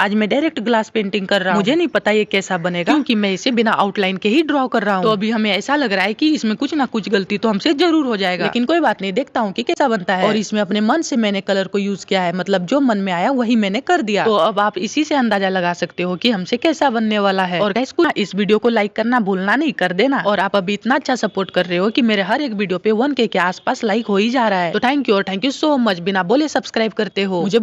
आज मैं direct glass painting कर रहा हूँ मुझे नहीं पता ये कैसा बनेगा क्योंकि मैं इसे बिना आउटलाइन के ही ड्रॉ कर रहा हूँ तो अभी हमें ऐसा लग रहा है कि इसमें कुछ ना कुछ गलती तो हमसे जरूर हो जाएगा लेकिन कोई बात नहीं देखता हूँ कि कैसा बनता है और इसमें अपने मन से मैंने कलर को यूज किया है मतलब जो मन में आया वही मैंने कर दिया तो अब आप इसी से अंदाजा लगा सकते हो की हमसे कैसा बनने वाला है और कैसे इस वीडियो को लाइक करना भूलना नहीं कर देना और आप अभी इतना अच्छा सपोर्ट कर रहे हो की मेरे हर एक वीडियो पे वन के आस लाइक हो ही जा रहा है तो थैंक यू और थैंक यू सो मच बिना बोले सब्सक्राइब करते हो मुझे